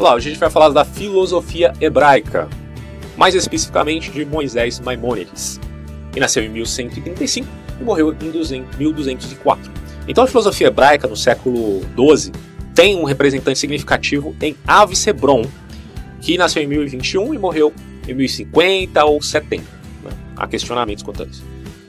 Olá, hoje a gente vai falar da filosofia hebraica, mais especificamente de Moisés Maimônides, que nasceu em 1135 e morreu em 200, 1204. Então a filosofia hebraica no século 12 tem um representante significativo em Aves Hebron, que nasceu em 1021 e morreu em 1050 ou 70. Né? Há questionamentos quanto a isso.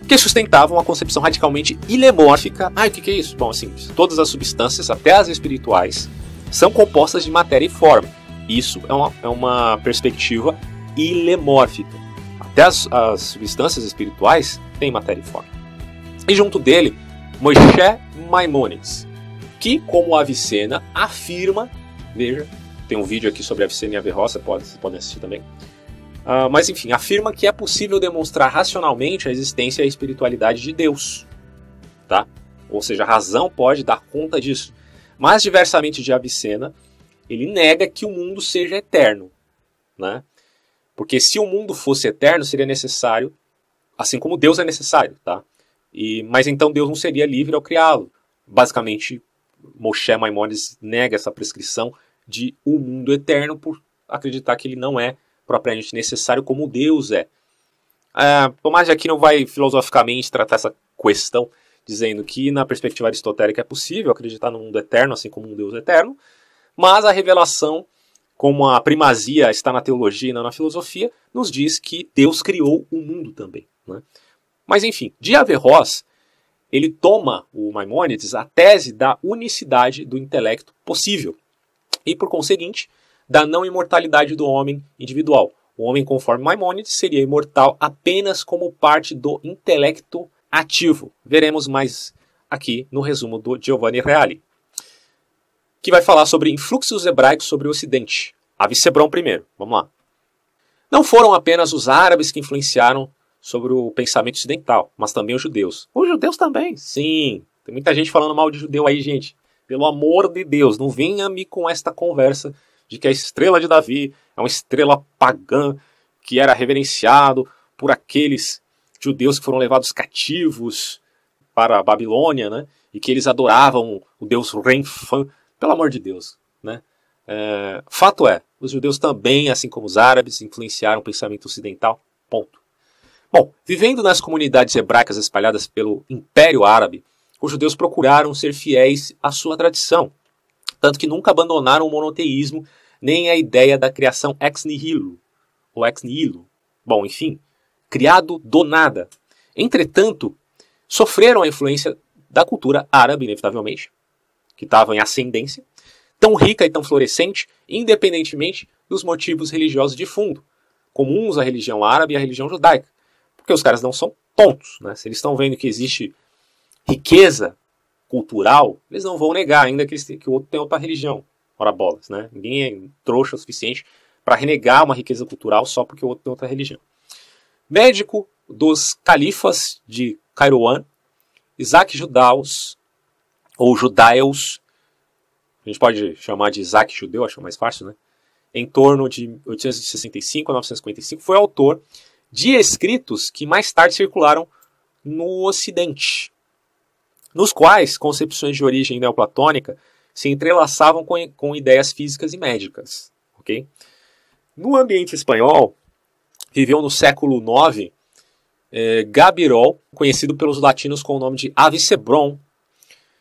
Que sustentavam uma concepção radicalmente ilemórfica. Ah, o que, que é isso? Bom, assim, todas as substâncias, até as espirituais, são compostas de matéria e forma. Isso é uma, é uma perspectiva ilemórfica. Até as, as substâncias espirituais têm matéria e forma. E junto dele, Moisés Maimonides, que, como Avicena, afirma, veja, tem um vídeo aqui sobre Avicena e Averroça, pode, vocês podem assistir também. Uh, mas enfim, afirma que é possível demonstrar racionalmente a existência e a espiritualidade de Deus. Tá? Ou seja, a razão pode dar conta disso. Mas, diversamente de Avicena, ele nega que o mundo seja eterno. Né? Porque se o mundo fosse eterno, seria necessário, assim como Deus é necessário. Tá? E, mas então Deus não seria livre ao criá-lo. Basicamente, Moshe Maimonides nega essa prescrição de o um mundo eterno por acreditar que ele não é propriamente necessário como Deus é. Ah, Tomás de Aquino vai filosoficamente tratar essa questão dizendo que na perspectiva aristotélica é possível acreditar no mundo eterno, assim como um Deus eterno, mas a revelação, como a primazia está na teologia e não na filosofia, nos diz que Deus criou o mundo também. Né? Mas enfim, de Averroes, ele toma, o Maimônides, a tese da unicidade do intelecto possível e, por conseguinte, da não imortalidade do homem individual. O homem, conforme Maimônides, seria imortal apenas como parte do intelecto ativo. Veremos mais aqui no resumo do Giovanni Reali, que vai falar sobre influxos hebraicos sobre o Ocidente. Ave Sebron primeiro, vamos lá. Não foram apenas os árabes que influenciaram sobre o pensamento ocidental, mas também os judeus. Os judeus também, sim. Tem muita gente falando mal de judeu aí, gente. Pelo amor de Deus, não venha me com esta conversa de que a estrela de Davi é uma estrela pagã que era reverenciado por aqueles judeus que foram levados cativos para a Babilônia, né? E que eles adoravam o deus Renfan. Pelo amor de Deus, né? É, fato é, os judeus também, assim como os árabes, influenciaram o pensamento ocidental. Ponto. Bom, vivendo nas comunidades hebraicas espalhadas pelo Império Árabe, os judeus procuraram ser fiéis à sua tradição, tanto que nunca abandonaram o monoteísmo nem a ideia da criação ex nihilo ou ex nihilo. Bom, enfim, criado do nada. Entretanto, sofreram a influência da cultura árabe, inevitavelmente, que estava em ascendência, tão rica e tão florescente, independentemente dos motivos religiosos de fundo, comuns à religião árabe e à religião judaica. Porque os caras não são tontos, né? Se eles estão vendo que existe riqueza cultural, eles não vão negar, ainda que, que o outro tenha outra religião. Ora bolas, né? Ninguém é trouxa o suficiente para renegar uma riqueza cultural só porque o outro tem outra religião médico dos califas de Cairoan, Isaac Judaus, ou Judaeus, a gente pode chamar de Isaac judeu, acho é mais fácil, né? Em torno de 865 a 955, foi autor de escritos que mais tarde circularam no Ocidente, nos quais concepções de origem neoplatônica se entrelaçavam com, com ideias físicas e médicas. Okay? No ambiente espanhol, viveu no século IX, é, Gabirol, conhecido pelos latinos com o nome de Avicebron,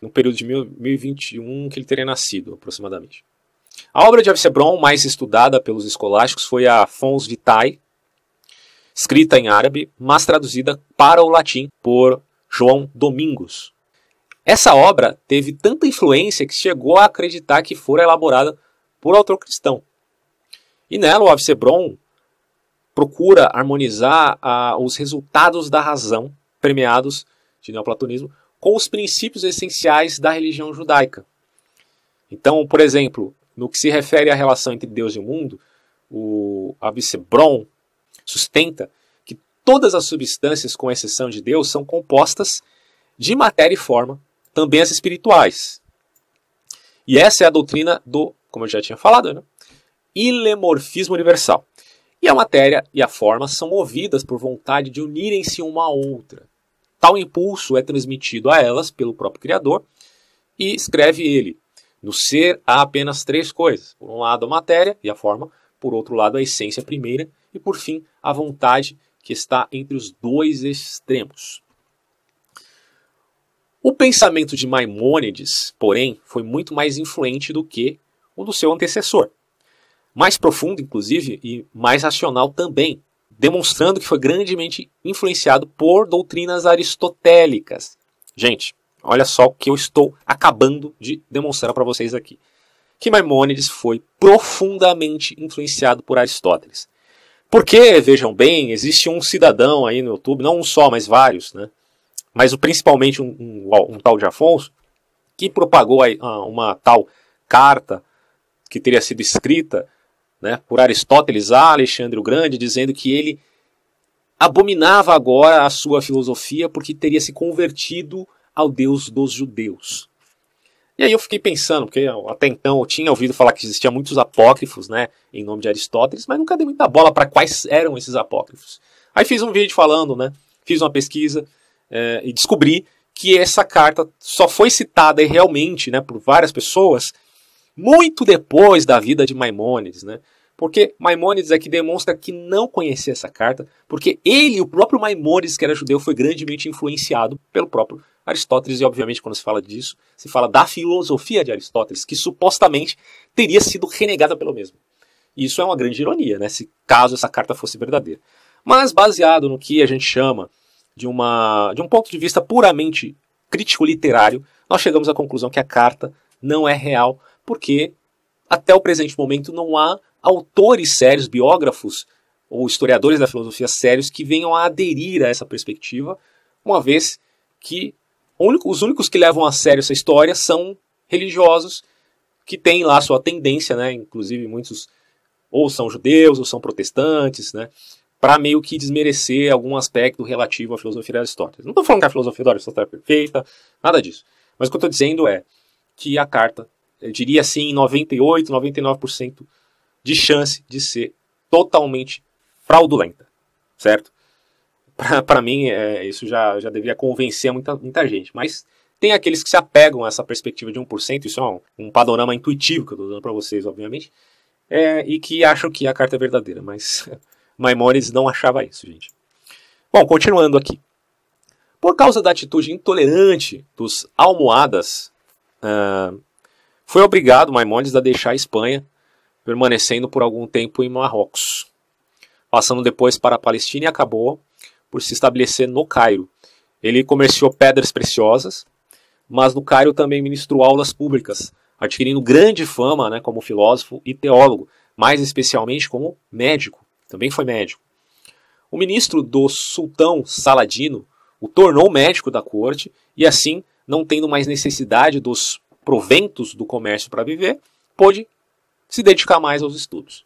no período de 1021 que ele teria nascido, aproximadamente. A obra de Avicebron, mais estudada pelos escolásticos, foi a Fons Vitae, escrita em árabe, mas traduzida para o latim por João Domingos. Essa obra teve tanta influência que chegou a acreditar que fora elaborada por autor cristão. E nela, o Avicebron procura harmonizar ah, os resultados da razão premiados de neoplatonismo com os princípios essenciais da religião judaica. Então, por exemplo, no que se refere à relação entre Deus e o mundo, o Avicebron sustenta que todas as substâncias, com exceção de Deus, são compostas de matéria e forma, também as espirituais. E essa é a doutrina do, como eu já tinha falado, né? ilemorfismo universal. E a matéria e a forma são movidas por vontade de unirem-se uma à outra. Tal impulso é transmitido a elas pelo próprio Criador e escreve ele: No ser há apenas três coisas. Por um lado, a matéria e a forma, por outro lado, a essência primeira, e por fim, a vontade que está entre os dois extremos. O pensamento de Maimônides, porém, foi muito mais influente do que o do seu antecessor mais profundo, inclusive, e mais racional também, demonstrando que foi grandemente influenciado por doutrinas aristotélicas. Gente, olha só o que eu estou acabando de demonstrar para vocês aqui. Que Maimônides foi profundamente influenciado por Aristóteles. Porque, vejam bem, existe um cidadão aí no YouTube, não um só, mas vários, né? Mas principalmente um, um, um tal de Afonso, que propagou ah, uma tal carta que teria sido escrita né, por Aristóteles a Alexandre o Grande, dizendo que ele abominava agora a sua filosofia porque teria se convertido ao Deus dos judeus. E aí eu fiquei pensando, porque até então eu tinha ouvido falar que existiam muitos apócrifos, né, em nome de Aristóteles, mas nunca dei muita bola para quais eram esses apócrifos. Aí fiz um vídeo falando, né, fiz uma pesquisa é, e descobri que essa carta só foi citada realmente, né, por várias pessoas muito depois da vida de Maimônides, né? Porque Maimônides aqui demonstra que não conhecia essa carta, porque ele, o próprio Maimônides, que era judeu, foi grandemente influenciado pelo próprio Aristóteles, e obviamente quando se fala disso, se fala da filosofia de Aristóteles, que supostamente teria sido renegada pelo mesmo. E isso é uma grande ironia, né? Se caso essa carta fosse verdadeira. Mas baseado no que a gente chama de, uma, de um ponto de vista puramente crítico-literário, nós chegamos à conclusão que a carta não é real, porque até o presente momento não há autores sérios, biógrafos ou historiadores da filosofia sérios que venham a aderir a essa perspectiva, uma vez que os únicos que levam a sério essa história são religiosos que têm lá sua tendência, né? Inclusive muitos ou são judeus ou são protestantes, né? Para meio que desmerecer algum aspecto relativo à filosofia da história. Não estou falando que a filosofia da história é tá perfeita, nada disso. Mas o que eu estou dizendo é que a carta eu diria assim, 98, 99% de chance de ser totalmente fraudulenta, certo? Para mim, é, isso já, já deveria convencer muita, muita gente, mas tem aqueles que se apegam a essa perspectiva de 1%, isso é um, um panorama intuitivo que eu estou dando para vocês, obviamente, é, e que acham que a carta é verdadeira, mas Maimonides não achava isso, gente. Bom, continuando aqui. Por causa da atitude intolerante dos almohadas, uh, foi obrigado Maimônides a deixar a Espanha, permanecendo por algum tempo em Marrocos, passando depois para a Palestina e acabou por se estabelecer no Cairo. Ele comerciou pedras preciosas, mas no Cairo também ministrou aulas públicas, adquirindo grande fama né, como filósofo e teólogo, mais especialmente como médico. Também foi médico. O ministro do sultão Saladino o tornou médico da corte e assim, não tendo mais necessidade dos proventos do comércio para viver, pôde se dedicar mais aos estudos.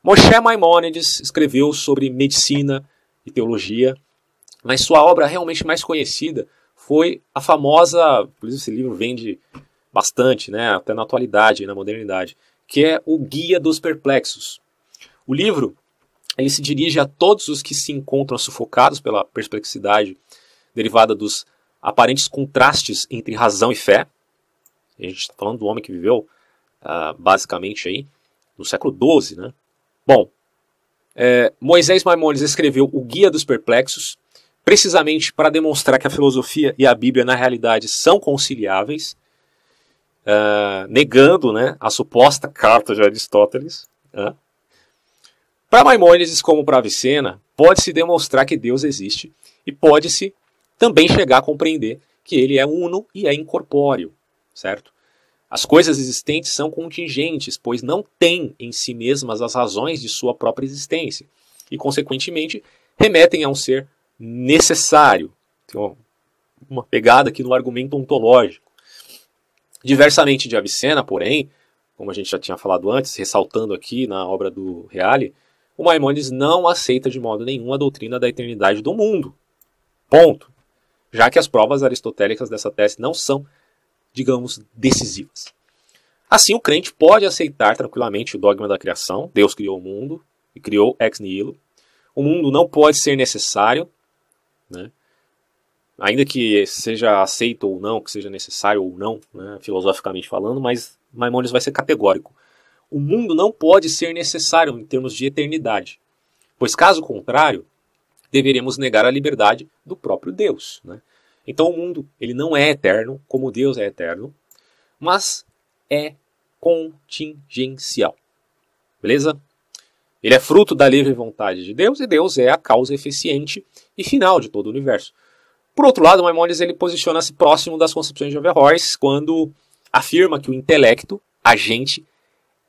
Moshe Maimonides escreveu sobre medicina e teologia, mas sua obra realmente mais conhecida foi a famosa, isso esse livro vende bastante, né, até na atualidade, na modernidade, que é o Guia dos Perplexos. O livro ele se dirige a todos os que se encontram sufocados pela perplexidade derivada dos aparentes contrastes entre razão e fé, a gente está falando do homem que viveu ah, basicamente aí no século XII, né? Bom, é, Moisés Maimonides escreveu o Guia dos Perplexos precisamente para demonstrar que a filosofia e a Bíblia na realidade são conciliáveis, ah, negando, né, a suposta carta de Aristóteles. Né? Para Maimônides, como para Avicena, pode-se demonstrar que Deus existe e pode-se também chegar a compreender que ele é uno e é incorpóreo certo? As coisas existentes são contingentes, pois não têm em si mesmas as razões de sua própria existência e, consequentemente, remetem a um ser necessário. Então, uma pegada aqui no argumento ontológico. Diversamente de Avicena, porém, como a gente já tinha falado antes, ressaltando aqui na obra do Reale, o Maimonides não aceita de modo nenhum a doutrina da eternidade do mundo. Ponto. Já que as provas aristotélicas dessa tese não são digamos, decisivas. Assim, o crente pode aceitar tranquilamente o dogma da criação, Deus criou o mundo e criou ex nihilo. O mundo não pode ser necessário, né? ainda que seja aceito ou não, que seja necessário ou não, né? filosoficamente falando, mas Maimonides vai ser categórico. O mundo não pode ser necessário em termos de eternidade, pois caso contrário, deveríamos negar a liberdade do próprio Deus. Né? Então o mundo, ele não é eterno, como Deus é eterno, mas é contingencial. Beleza? Ele é fruto da livre vontade de Deus e Deus é a causa eficiente e final de todo o universo. Por outro lado, Maimonides ele posiciona-se próximo das concepções de Averroes quando afirma que o intelecto, a gente,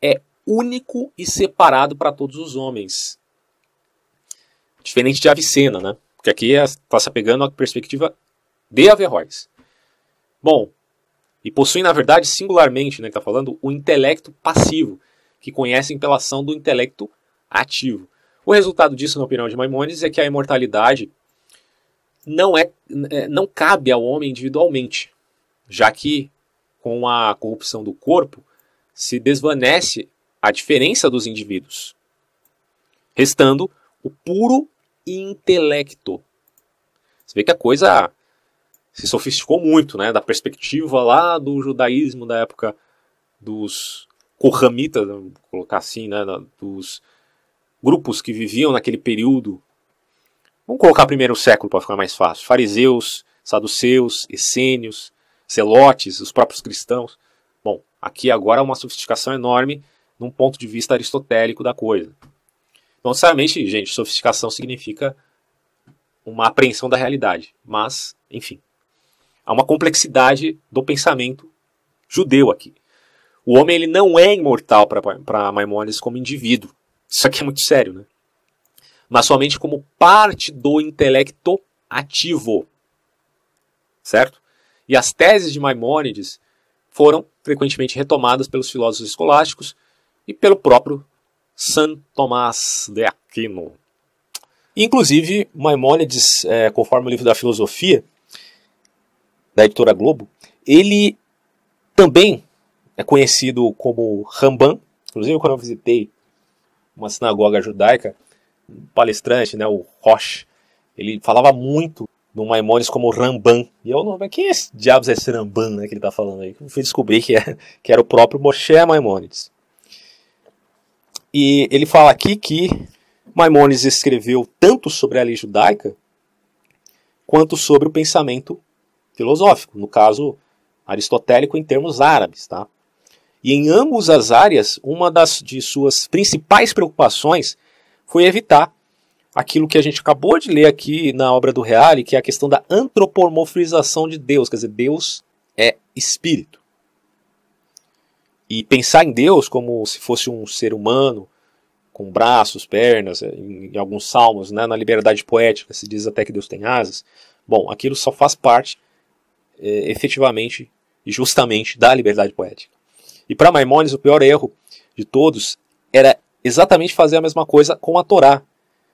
é único e separado para todos os homens. Diferente de Avicena, né? Porque aqui está é, se apegando à perspectiva de Averroes. Bom, e possuem, na verdade, singularmente, né, que está falando, o intelecto passivo, que conhecem pela ação do intelecto ativo. O resultado disso, na opinião de Maimonides, é que a imortalidade não, é, é, não cabe ao homem individualmente, já que com a corrupção do corpo se desvanece a diferença dos indivíduos, restando o puro intelecto. Você vê que a coisa se sofisticou muito, né, da perspectiva lá do judaísmo da época dos Kohamitas, vamos colocar assim, né, dos grupos que viviam naquele período. Vamos colocar primeiro o século para ficar mais fácil. Fariseus, saduceus, essênios, celotes, os próprios cristãos. Bom, aqui agora é uma sofisticação enorme num ponto de vista aristotélico da coisa. Não necessariamente, gente, sofisticação significa uma apreensão da realidade, mas, enfim. Há uma complexidade do pensamento judeu aqui. O homem ele não é imortal para Maimonides como indivíduo. Isso aqui é muito sério, né? Mas somente como parte do intelecto ativo. Certo? E as teses de Maimônides foram frequentemente retomadas pelos filósofos escolásticos e pelo próprio Santo Tomás de Aquino. Inclusive, Maimônides, é, conforme o livro da filosofia, da editora Globo, ele também é conhecido como Ramban. Inclusive, quando eu visitei uma sinagoga judaica, um palestrante, né, o Roche, ele falava muito do Maimonides como Ramban. E eu não, mas quem é esse diabos é esse Ramban né, que ele está falando aí? Eu fui descobrir que, é, que era o próprio Moshe Maimonides. E ele fala aqui que Maimonides escreveu tanto sobre a lei judaica quanto sobre o pensamento filosófico, no caso aristotélico em termos árabes, tá? E em ambas as áreas, uma das de suas principais preocupações foi evitar aquilo que a gente acabou de ler aqui na obra do Reale, que é a questão da antropomorfização de Deus, quer dizer, Deus é espírito. E pensar em Deus como se fosse um ser humano com braços, pernas, é, em alguns salmos, né, na liberdade poética se diz até que Deus tem asas. Bom, aquilo só faz parte é, efetivamente e justamente da liberdade poética. E para Maimônides, o pior erro de todos era exatamente fazer a mesma coisa com a Torá.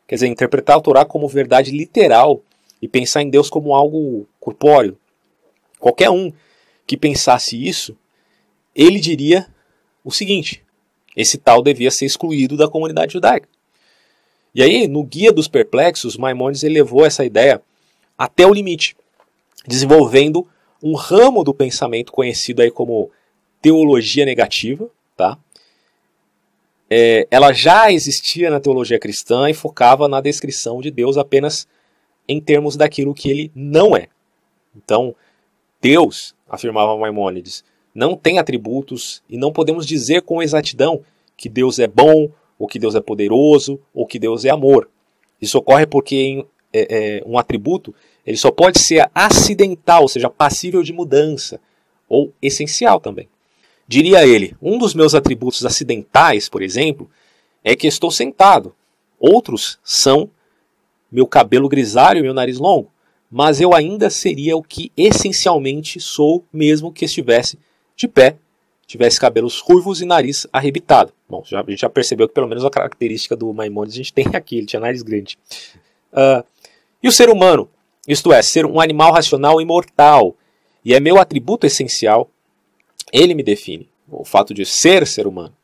Quer dizer, interpretar a Torá como verdade literal e pensar em Deus como algo corpóreo. Qualquer um que pensasse isso, ele diria o seguinte: esse tal devia ser excluído da comunidade judaica. E aí, no Guia dos Perplexos, Maimonides elevou essa ideia até o limite desenvolvendo um ramo do pensamento conhecido aí como teologia negativa, tá? É, ela já existia na teologia cristã e focava na descrição de Deus apenas em termos daquilo que ele não é. Então, Deus, afirmava Maimônides, não tem atributos e não podemos dizer com exatidão que Deus é bom, ou que Deus é poderoso, ou que Deus é amor. Isso ocorre porque é, é, um atributo ele só pode ser acidental, ou seja, passível de mudança, ou essencial também. Diria ele: um dos meus atributos acidentais, por exemplo, é que estou sentado. Outros são meu cabelo grisalho e meu nariz longo. Mas eu ainda seria o que essencialmente sou, mesmo que estivesse de pé, tivesse cabelos ruivos e nariz arrebitado. Bom, já, a gente já percebeu que pelo menos a característica do Maimonides a gente tem aqui, ele tinha nariz grande. Uh, e o ser humano? Isto é, ser um animal racional imortal. E é meu atributo essencial. Ele me define, o fato de ser ser humano.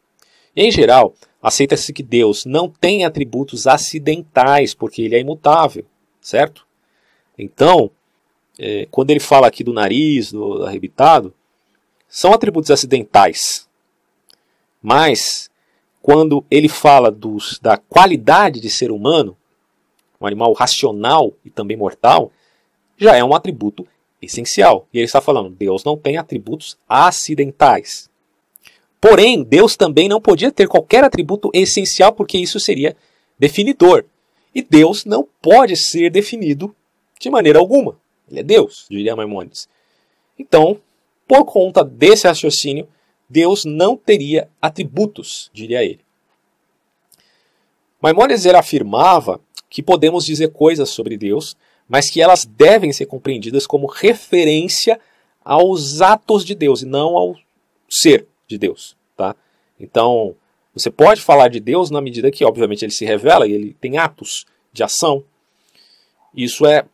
E, em geral, aceita-se que Deus não tem atributos acidentais, porque ele é imutável, certo? Então, é, quando ele fala aqui do nariz, do arrebitado, são atributos acidentais. Mas, quando ele fala dos, da qualidade de ser humano, um animal racional e também mortal, já é um atributo essencial. E ele está falando: Deus não tem atributos acidentais. Porém, Deus também não podia ter qualquer atributo essencial, porque isso seria definidor. E Deus não pode ser definido de maneira alguma. Ele é Deus, diria Maimonides. Então, por conta desse raciocínio, Deus não teria atributos, diria ele. Maimonides afirmava que podemos dizer coisas sobre Deus mas que elas devem ser compreendidas como referência aos atos de Deus e não ao ser de Deus, tá? Então, você pode falar de Deus na medida que, obviamente, ele se revela e ele tem atos de ação. Isso é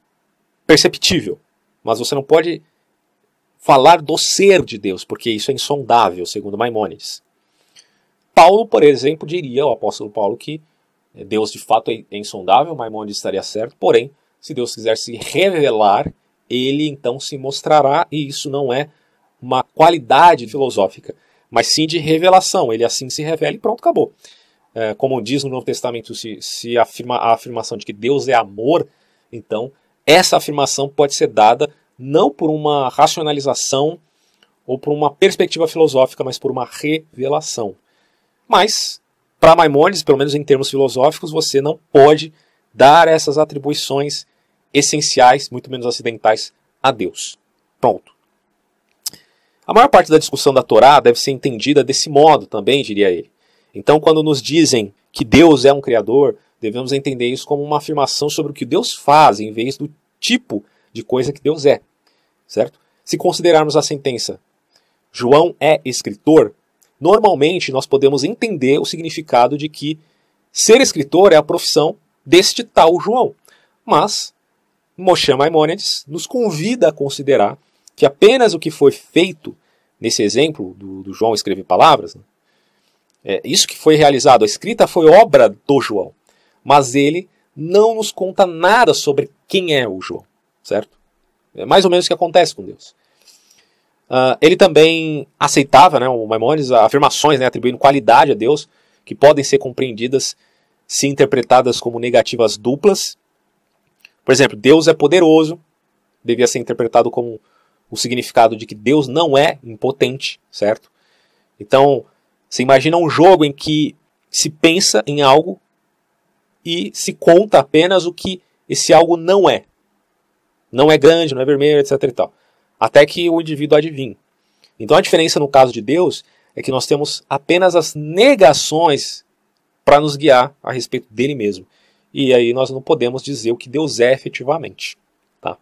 perceptível, mas você não pode falar do ser de Deus, porque isso é insondável, segundo Maimônides. Paulo, por exemplo, diria, o apóstolo Paulo, que Deus de fato é, é insondável, Maimônides estaria certo, porém, se Deus quiser se revelar, ele então se mostrará, e isso não é uma qualidade filosófica, mas sim de revelação. Ele assim se revela e pronto, acabou. É, como diz no Novo Testamento, se, se afirma a afirmação de que Deus é amor, então essa afirmação pode ser dada não por uma racionalização ou por uma perspectiva filosófica, mas por uma revelação. Mas, para Maimonides, pelo menos em termos filosóficos, você não pode dar essas atribuições essenciais, muito menos acidentais, a Deus. Pronto. A maior parte da discussão da Torá deve ser entendida desse modo também, diria ele. Então, quando nos dizem que Deus é um criador, devemos entender isso como uma afirmação sobre o que Deus faz, em vez do tipo de coisa que Deus é. Certo? Se considerarmos a sentença João é escritor, normalmente nós podemos entender o significado de que ser escritor é a profissão deste tal João. Mas Moshe Maimonides nos convida a considerar que apenas o que foi feito nesse exemplo do, do João escrever palavras, né? é, isso que foi realizado, a escrita foi obra do João, mas ele não nos conta nada sobre quem é o João, certo? É mais ou menos o que acontece com Deus. Uh, ele também aceitava, né, o Maimonides, afirmações né, atribuindo qualidade a Deus que podem ser compreendidas se interpretadas como negativas duplas por exemplo, Deus é poderoso, devia ser interpretado como o significado de que Deus não é impotente, certo? Então, você imagina um jogo em que se pensa em algo e se conta apenas o que esse algo não é. Não é grande, não é vermelho, etc. E tal, até que o indivíduo adivinhe. Então a diferença no caso de Deus é que nós temos apenas as negações para nos guiar a respeito dele mesmo e aí nós não podemos dizer o que Deus é efetivamente. Tá?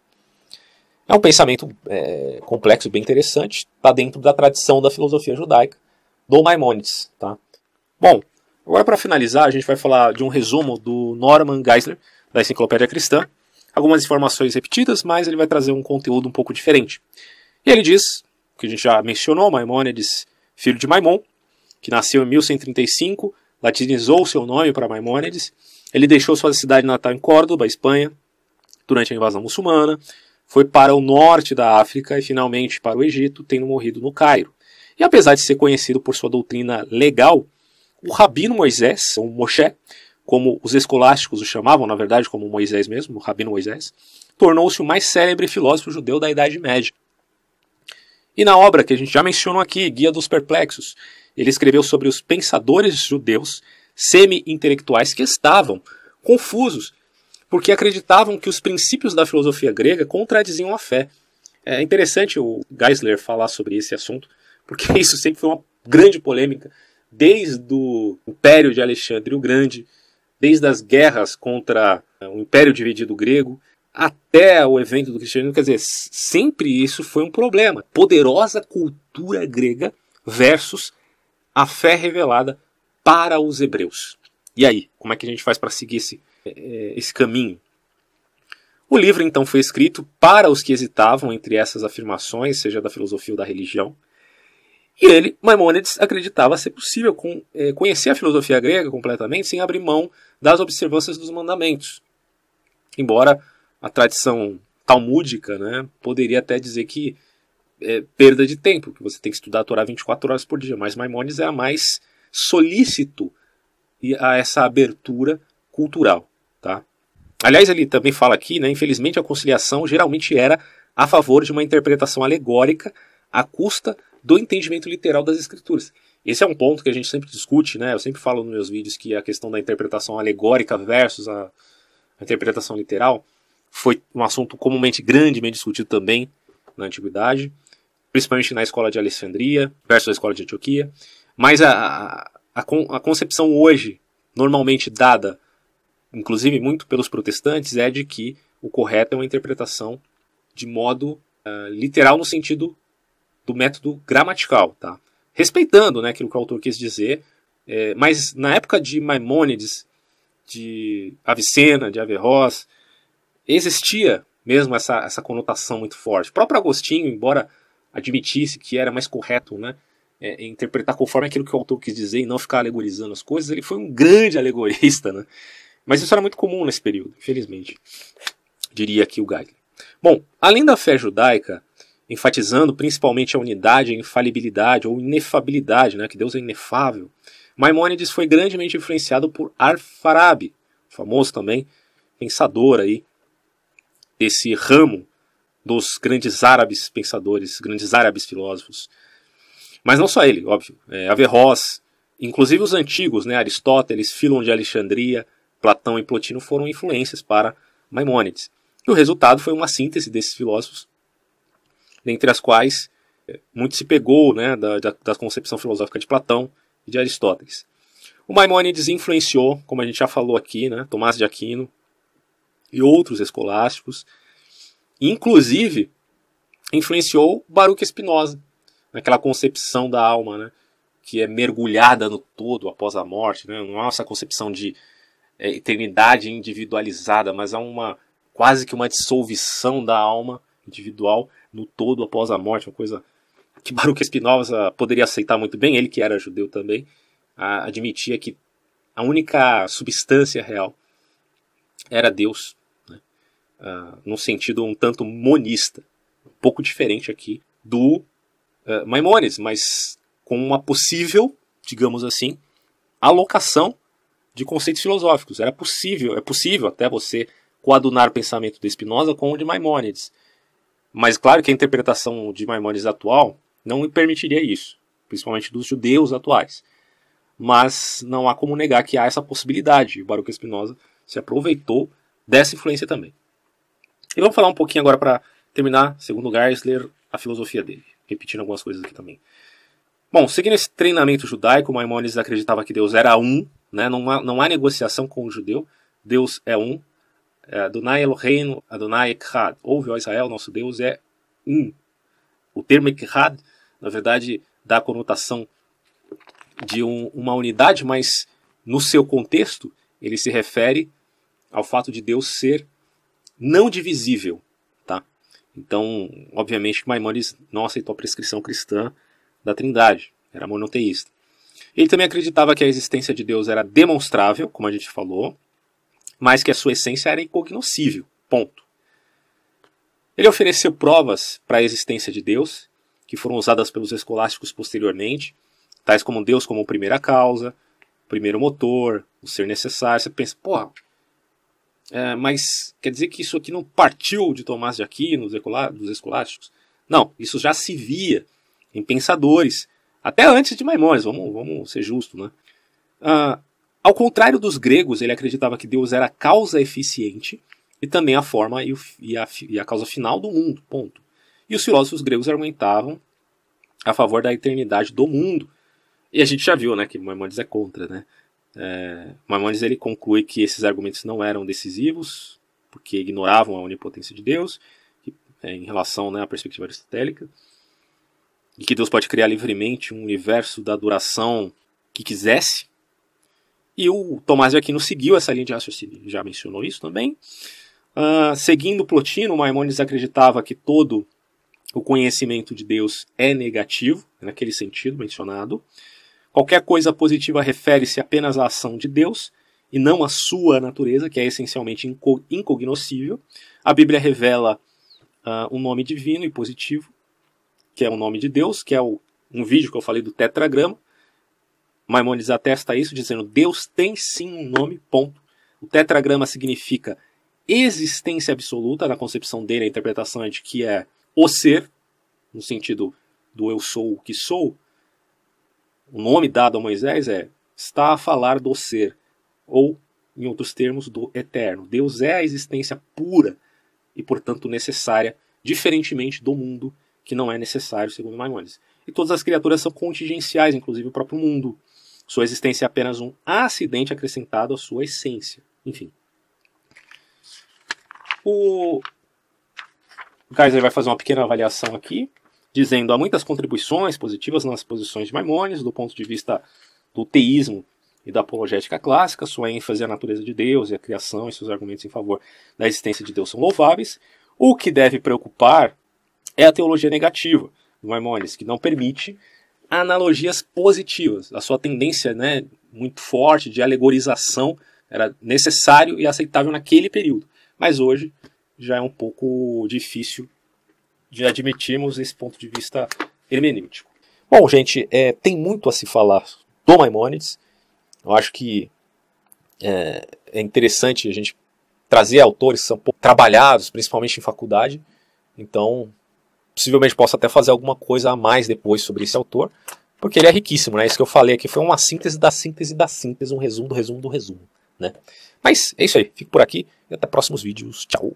É um pensamento é, complexo e bem interessante, está dentro da tradição da filosofia judaica do Maimonides. Tá? Bom, agora para finalizar, a gente vai falar de um resumo do Norman Geisler, da Enciclopédia Cristã. Algumas informações repetidas, mas ele vai trazer um conteúdo um pouco diferente. E ele diz, que a gente já mencionou, Maimônides, filho de Maimon, que nasceu em 1135, latinizou seu nome para Maimônides, ele deixou sua cidade natal em Córdoba, Espanha, durante a invasão muçulmana, foi para o norte da África e finalmente para o Egito, tendo morrido no Cairo. E apesar de ser conhecido por sua doutrina legal, o Rabino Moisés, ou Moshe, como os escolásticos o chamavam, na verdade, como Moisés mesmo, o Rabino Moisés, tornou-se o mais célebre filósofo judeu da Idade Média. E na obra que a gente já mencionou aqui, Guia dos Perplexos, ele escreveu sobre os pensadores judeus semi-intelectuais que estavam confusos, porque acreditavam que os princípios da filosofia grega contradiziam a fé. É interessante o Geisler falar sobre esse assunto, porque isso sempre foi uma grande polêmica, desde o Império de Alexandre o Grande, desde as guerras contra é, o Império Dividido Grego, até o evento do cristianismo. Quer dizer, sempre isso foi um problema. Poderosa cultura grega versus a fé revelada para os hebreus. E aí, como é que a gente faz para seguir esse, é, esse caminho? O livro então foi escrito para os que hesitavam entre essas afirmações, seja da filosofia ou da religião. E ele, Maimônides, acreditava ser possível com, é, conhecer a filosofia grega completamente sem abrir mão das observâncias dos mandamentos. Embora a tradição talmúdica né, poderia até dizer que é perda de tempo, que você tem que estudar a Torá 24 horas por dia, mas Maimônides é a mais solícito a essa abertura cultural. Tá? Aliás, ele também fala aqui, né, infelizmente a conciliação geralmente era a favor de uma interpretação alegórica à custa do entendimento literal das escrituras. Esse é um ponto que a gente sempre discute, né? Eu sempre falo nos meus vídeos que a questão da interpretação alegórica versus a, a interpretação literal foi um assunto comumente grandemente discutido também na antiguidade, principalmente na escola de Alexandria versus a escola de Antioquia. Mas a, a, a concepção hoje, normalmente dada, inclusive muito pelos protestantes, é de que o correto é uma interpretação de modo uh, literal no sentido do método gramatical, tá? Respeitando, né, aquilo que o autor quis dizer, é, mas na época de Maimônides, de Avicena, de Averroes, existia mesmo essa, essa conotação muito forte. O próprio Agostinho, embora admitisse que era mais correto, né, é, interpretar conforme aquilo que o autor quis dizer e não ficar alegorizando as coisas, ele foi um grande alegorista, né? Mas isso era muito comum nesse período, infelizmente, diria aqui o Geisler. Bom, além da fé judaica, enfatizando principalmente a unidade, a infalibilidade ou inefabilidade, né, que Deus é inefável, Maimônides foi grandemente influenciado por Arfarabi, famoso também pensador aí desse ramo dos grandes árabes pensadores, grandes árabes filósofos. Mas não só ele, óbvio. É, Averroes, inclusive os antigos, né, Aristóteles, Filon de Alexandria, Platão e Plotino foram influências para Maimônides. E o resultado foi uma síntese desses filósofos, dentre as quais é, muito se pegou né, da, da concepção filosófica de Platão e de Aristóteles. O Maimônides influenciou, como a gente já falou aqui, né, Tomás de Aquino e outros escolásticos, inclusive influenciou Baruch Spinoza, naquela concepção da alma, né? Que é mergulhada no todo após a morte, né? Não é essa concepção de é, eternidade individualizada, mas há uma quase que uma dissolução da alma individual no todo após a morte, uma coisa que Baruch Spinoza poderia aceitar muito bem, ele que era judeu também, a, admitia que a única substância real era Deus, né? Ah, num sentido um tanto monista, um pouco diferente aqui do uh, eh, Maimônides, mas com uma possível, digamos assim, alocação de conceitos filosóficos. Era possível, é possível até você coadunar o pensamento de Spinoza com o de Maimônides. Mas claro que a interpretação de Maimônides atual não permitiria isso, principalmente dos judeus atuais. Mas não há como negar que há essa possibilidade. Baruch Spinoza se aproveitou dessa influência também. E vamos falar um pouquinho agora para terminar, segundo Geisler, a filosofia dele repetindo algumas coisas aqui também. Bom, seguindo esse treinamento judaico, Maimonides acreditava que Deus era um, né? não, há, não há negociação com o judeu, Deus é um. É, Adonai Eloheinu, Adonai Echad. Ouve, ó Israel, nosso Deus é um. O termo Echad, na verdade, dá a conotação de um, uma unidade, mas no seu contexto, ele se refere ao fato de Deus ser não divisível. Então, obviamente, Maimonides não aceitou a prescrição cristã da Trindade, era monoteísta. Ele também acreditava que a existência de Deus era demonstrável, como a gente falou, mas que a sua essência era incognoscível. Ponto. Ele ofereceu provas para a existência de Deus, que foram usadas pelos escolásticos posteriormente, tais como Deus como primeira causa, primeiro motor, o ser necessário. Você pensa, porra, é, mas quer dizer que isso aqui não partiu de Tomás de Aquino, dos escolásticos? Não, isso já se via em pensadores, até antes de Maimônides, vamos, vamos ser justos. Né? Ah, ao contrário dos gregos, ele acreditava que Deus era a causa eficiente e também a forma e, o, e, a, e a causa final do mundo, ponto. E os filósofos gregos argumentavam a favor da eternidade do mundo. E a gente já viu né, que Maimônides é contra, né? É, Maimonides ele conclui que esses argumentos não eram decisivos, porque ignoravam a onipotência de Deus que, é, em relação né, à perspectiva aristotélica, e que Deus pode criar livremente um universo da duração que quisesse. E o Tomás de Aquino seguiu essa linha de raciocínio, já mencionou isso também. Uh, seguindo Plotino, Maimonides acreditava que todo o conhecimento de Deus é negativo, naquele sentido mencionado, Qualquer coisa positiva refere-se apenas à ação de Deus e não à sua natureza, que é essencialmente incognoscível. A Bíblia revela uh, um nome divino e positivo, que é o nome de Deus, que é o, um vídeo que eu falei do tetragrama. Maimonides atesta isso, dizendo: Deus tem sim um nome, ponto. O tetragrama significa existência absoluta, na concepção dele, a interpretação é de que é o ser, no sentido do eu sou o que sou, o nome dado a Moisés é está a falar do ser, ou, em outros termos, do eterno. Deus é a existência pura e, portanto, necessária, diferentemente do mundo, que não é necessário, segundo Maimonides. E todas as criaturas são contingenciais, inclusive o próprio mundo. Sua existência é apenas um acidente acrescentado à sua essência. Enfim. O Kaiser vai fazer uma pequena avaliação aqui dizendo há muitas contribuições positivas nas posições de Maimônides do ponto de vista do teísmo e da apologética clássica, sua ênfase à é natureza de Deus e à criação e seus argumentos em favor da existência de Deus são louváveis. O que deve preocupar é a teologia negativa do Maimônides, que não permite analogias positivas. A sua tendência né, muito forte de alegorização era necessário e aceitável naquele período, mas hoje já é um pouco difícil de admitirmos esse ponto de vista hermenêutico. Bom, gente, é, tem muito a se falar do Maimonides. Eu acho que é, é interessante a gente trazer autores que são pouco trabalhados, principalmente em faculdade. Então, possivelmente posso até fazer alguma coisa a mais depois sobre esse autor, porque ele é riquíssimo, né? Isso que eu falei aqui foi uma síntese da síntese da síntese, um resumo do resumo do resumo, né? Mas é isso aí, fico por aqui e até próximos vídeos. Tchau!